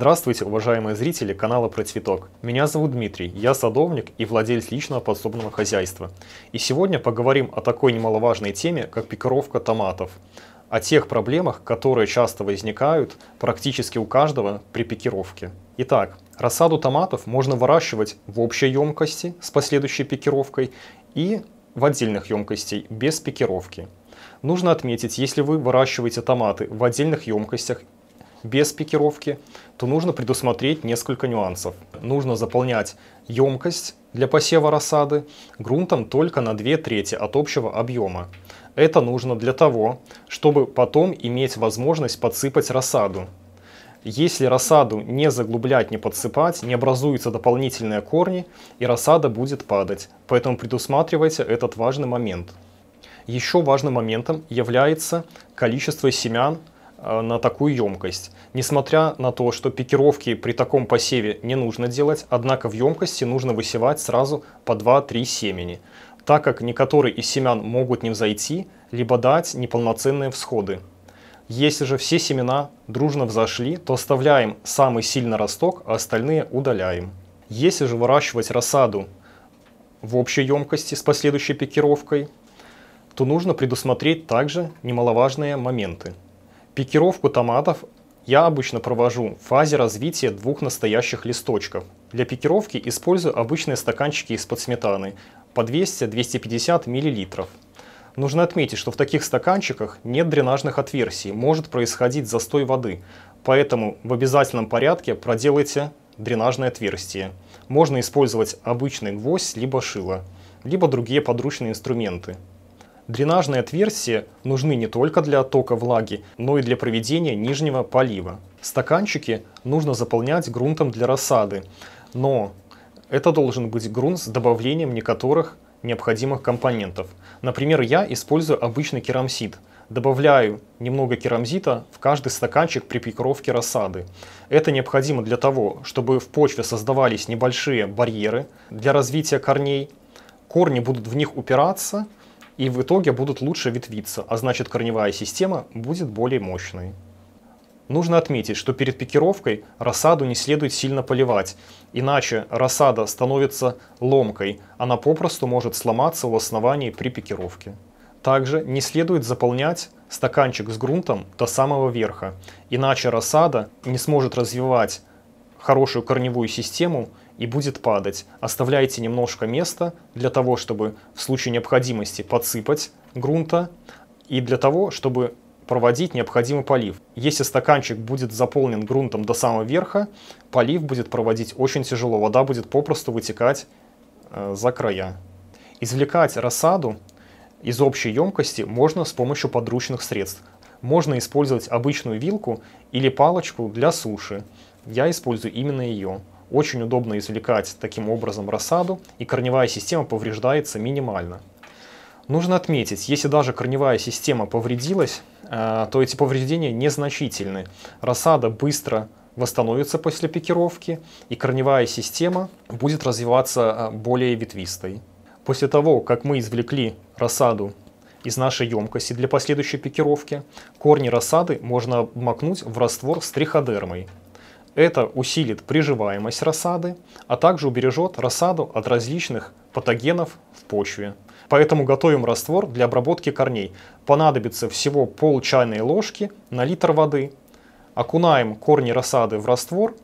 Здравствуйте, уважаемые зрители канала «Про цветок». Меня зовут Дмитрий, я садовник и владелец личного подсобного хозяйства. И сегодня поговорим о такой немаловажной теме, как пикировка томатов. О тех проблемах, которые часто возникают практически у каждого при пикировке. Итак, рассаду томатов можно выращивать в общей емкости с последующей пикировкой и в отдельных емкостях без пикировки. Нужно отметить, если вы выращиваете томаты в отдельных емкостях без пикировки, то нужно предусмотреть несколько нюансов. Нужно заполнять емкость для посева рассады грунтом только на 2 трети от общего объема. Это нужно для того, чтобы потом иметь возможность подсыпать рассаду. Если рассаду не заглублять, не подсыпать, не образуются дополнительные корни и рассада будет падать. Поэтому предусматривайте этот важный момент. Еще важным моментом является количество семян, Э, на такую емкость. Несмотря на то, что пикировки при таком посеве не нужно делать, однако в емкости нужно высевать сразу по 2-3 семени, так как некоторые из семян могут не взойти, либо дать неполноценные всходы. Если же все семена дружно взошли, то оставляем самый сильный росток, а остальные удаляем. Если же выращивать рассаду в общей емкости с последующей пикировкой, то нужно предусмотреть также немаловажные моменты. Пикировку томатов я обычно провожу в фазе развития двух настоящих листочков. Для пикировки использую обычные стаканчики из-под сметаны по 200-250 мл. Нужно отметить, что в таких стаканчиках нет дренажных отверстий, может происходить застой воды, поэтому в обязательном порядке проделайте дренажное отверстие. Можно использовать обычный гвоздь, либо шило, либо другие подручные инструменты. Дренажные отверстия нужны не только для оттока влаги, но и для проведения нижнего полива. Стаканчики нужно заполнять грунтом для рассады, но это должен быть грунт с добавлением некоторых необходимых компонентов. Например, я использую обычный керамзит. Добавляю немного керамзита в каждый стаканчик при пикировке рассады. Это необходимо для того, чтобы в почве создавались небольшие барьеры для развития корней. Корни будут в них упираться – и в итоге будут лучше ветвиться, а значит корневая система будет более мощной. Нужно отметить, что перед пикировкой рассаду не следует сильно поливать, иначе рассада становится ломкой, она попросту может сломаться у основания при пикировке. Также не следует заполнять стаканчик с грунтом до самого верха, иначе рассада не сможет развивать хорошую корневую систему и будет падать. Оставляйте немножко места для того, чтобы в случае необходимости подсыпать грунта и для того, чтобы проводить необходимый полив. Если стаканчик будет заполнен грунтом до самого верха, полив будет проводить очень тяжело, вода будет попросту вытекать э, за края. Извлекать рассаду из общей емкости можно с помощью подручных средств. Можно использовать обычную вилку или палочку для суши. Я использую именно ее. Очень удобно извлекать таким образом рассаду, и корневая система повреждается минимально. Нужно отметить, если даже корневая система повредилась, э, то эти повреждения незначительны. Рассада быстро восстановится после пикировки, и корневая система будет развиваться э, более ветвистой. После того, как мы извлекли рассаду из нашей емкости для последующей пикировки, корни рассады можно обмакнуть в раствор с триходермой. Это усилит приживаемость рассады, а также убережет рассаду от различных патогенов в почве. Поэтому готовим раствор для обработки корней. Понадобится всего пол чайной ложки на литр воды. Окунаем корни рассады в раствор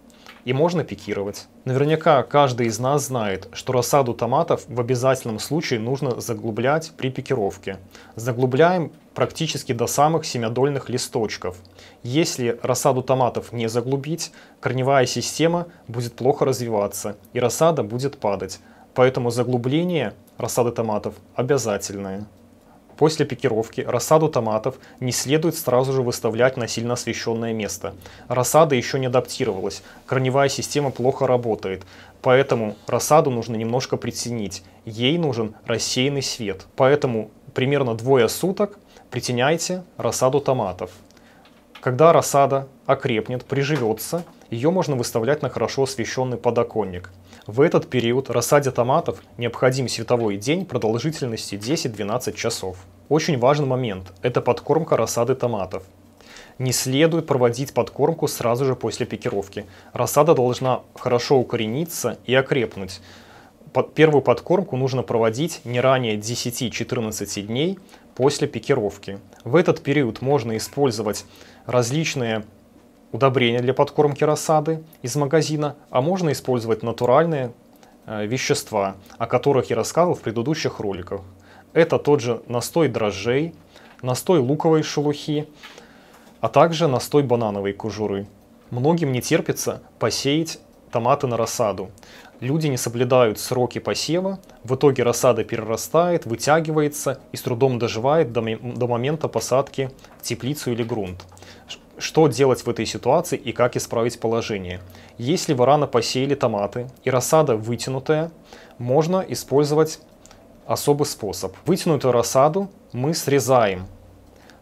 и можно пикировать. Наверняка каждый из нас знает, что рассаду томатов в обязательном случае нужно заглублять при пикировке. Заглубляем практически до самых семядольных листочков. Если рассаду томатов не заглубить, корневая система будет плохо развиваться и рассада будет падать. Поэтому заглубление рассады томатов обязательное. После пикировки рассаду томатов не следует сразу же выставлять на сильно освещенное место. Рассада еще не адаптировалась, корневая система плохо работает, поэтому рассаду нужно немножко притянить. Ей нужен рассеянный свет. Поэтому примерно двое суток Притеняйте рассаду томатов. Когда рассада окрепнет, приживется, ее можно выставлять на хорошо освещенный подоконник. В этот период рассаде томатов необходим световой день продолжительностью 10-12 часов. Очень важный момент – это подкормка рассады томатов. Не следует проводить подкормку сразу же после пикировки. Рассада должна хорошо укорениться и окрепнуть под, первую подкормку нужно проводить не ранее 10-14 дней после пикировки. В этот период можно использовать различные удобрения для подкормки рассады из магазина, а можно использовать натуральные э, вещества, о которых я рассказывал в предыдущих роликах. Это тот же настой дрожжей, настой луковой шелухи, а также настой банановой кожуры. Многим не терпится посеять томаты на рассаду. Люди не соблюдают сроки посева, в итоге рассада перерастает, вытягивается и с трудом доживает до, до момента посадки в теплицу или грунт. Что делать в этой ситуации и как исправить положение? Если вы рано посеяли томаты и рассада вытянутая, можно использовать особый способ. Вытянутую рассаду мы срезаем.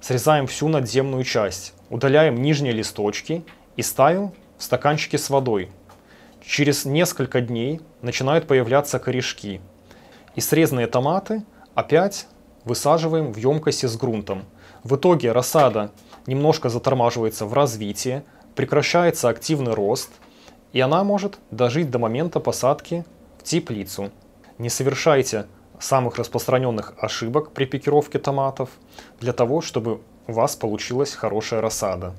Срезаем всю надземную часть, удаляем нижние листочки и ставим в стаканчике с водой. Через несколько дней начинают появляться корешки. И срезанные томаты опять высаживаем в емкости с грунтом. В итоге рассада немножко затормаживается в развитии, прекращается активный рост, и она может дожить до момента посадки в теплицу. Не совершайте самых распространенных ошибок при пикировке томатов для того, чтобы у вас получилась хорошая рассада.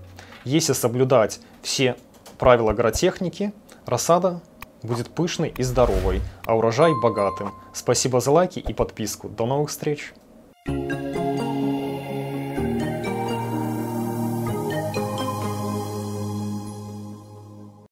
Если соблюдать все правила агротехники, Рассада будет пышной и здоровой, а урожай богатым. Спасибо за лайки и подписку. До новых встреч!